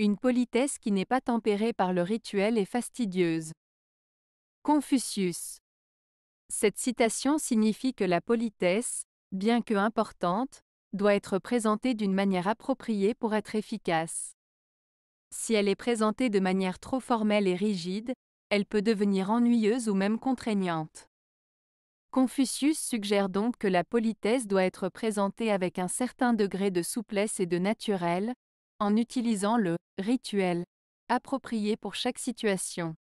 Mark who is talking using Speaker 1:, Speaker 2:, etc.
Speaker 1: Une politesse qui n'est pas tempérée par le rituel est fastidieuse. Confucius. Cette citation signifie que la politesse, bien que importante, doit être présentée d'une manière appropriée pour être efficace. Si elle est présentée de manière trop formelle et rigide, elle peut devenir ennuyeuse ou même contraignante. Confucius suggère donc que la politesse doit être présentée avec un certain degré de souplesse et de naturel, en utilisant le rituel approprié pour chaque situation.